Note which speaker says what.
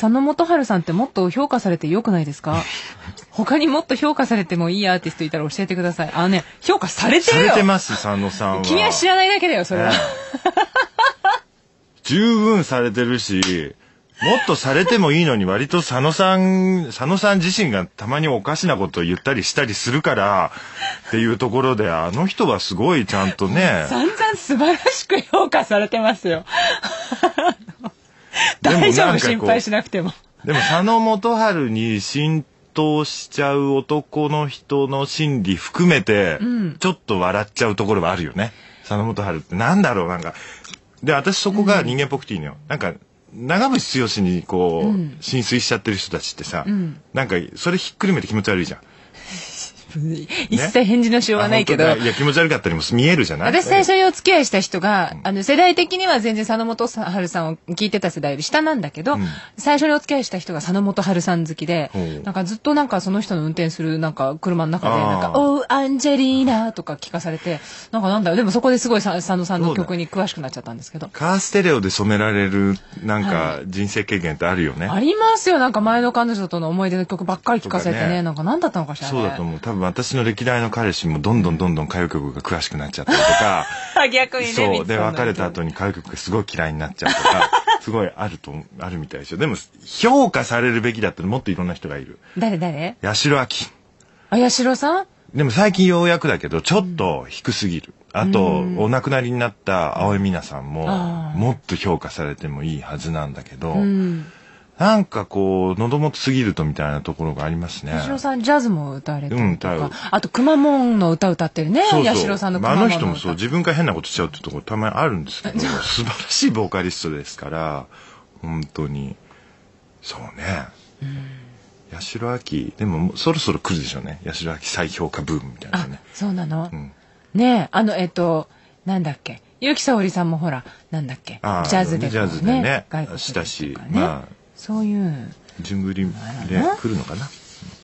Speaker 1: 佐野元春さんってもっと評価されてよくないですか 他にもっと評価されてもいいアーティストいたら教えてください。あのね、評価されてるよされてま
Speaker 2: す、佐野さんは。君は知ら
Speaker 1: ないだけだよ、それは。え
Speaker 2: え、十分されてるし、もっとされてもいいのに割と佐野さん、佐野さん自身がたまにおかしなことを言ったりしたりするからっていうところで、あの人はすごいちゃんとね。散
Speaker 1: 々素晴らしく評価されてますよ。
Speaker 2: 大丈夫、心配しなくても。でも、佐野元春に浸透しちゃう男の人の心理含めて、ちょっと笑っちゃうところはあるよね。佐野元春って、何だろう、なんか。で、私そこが人間っぽくていいのよ。うん、なんか、長渕剛にこう、浸水しちゃってる人たちってさ、うん、なんか、それひっくるめて気持ち悪いじゃん。一切
Speaker 1: 返事のしようはないけど、ね、い
Speaker 2: や気持ち悪かったりも見えるじゃない私最初に
Speaker 1: お付き合いした人が、あの世代的には全然佐野元春さんを聞いてた世代より下なんだけど、うん、最初にお付き合いした人が佐野元春さん好きで、うん、なんかずっとなんかその人の運転するなんか車の中でなんか「おアンジェリーナとか聞かされて、なんかなんだろう、でもそこですごい佐野さんの曲に詳しくなっちゃったんですけど。
Speaker 2: カーステレオで染められる、なんか人生経験ってあるよね、はい、あり
Speaker 1: ますよ。なんか前の彼女との思い出の曲ばっかり聞かせてね、ねなんか何だったのかしら、ね、そうだと
Speaker 2: 思う。多分私の歴代の彼氏もどんどんどんどん歌謡曲が詳しくなっちゃったりとか。
Speaker 1: 逆にね。そう。で、別れた後
Speaker 2: に歌謡曲がすごい嫌いになっちゃうとか。すごいあると、あるみたいでしょ。でも、評価されるべきだったらもっといろんな人がいる。誰誰八代亜紀。
Speaker 1: あ、八代さん
Speaker 2: でも最近ようやくだけど、ちょっと低すぎる。あと、お亡くなりになった青江美奈さんも、もっと評価されてもいいはずなんだけど、なんかこう、喉元すぎるとみたいなところがありますね。八代
Speaker 1: さん、ジャズも歌われてるとか、うん、あと、くまモンの歌歌ってるね、そうそう八代さんのくまの歌。あの人も
Speaker 2: そう、自分から変なことしちゃうってところたまにあるんですけど、素晴らしいボーカリストですから、本当に。そうね。うん八代亜紀でもそろそろ来るでしょうね八代亜紀再評価ブームみ
Speaker 1: たいなねそうなの、うん、ねあのえっ、となんだっけ結城沙織さんもほらなんだっけジャズで、ね、ジャズでね、ね、
Speaker 2: したし、まあ、
Speaker 1: そういう
Speaker 2: 順繰りで来るのかな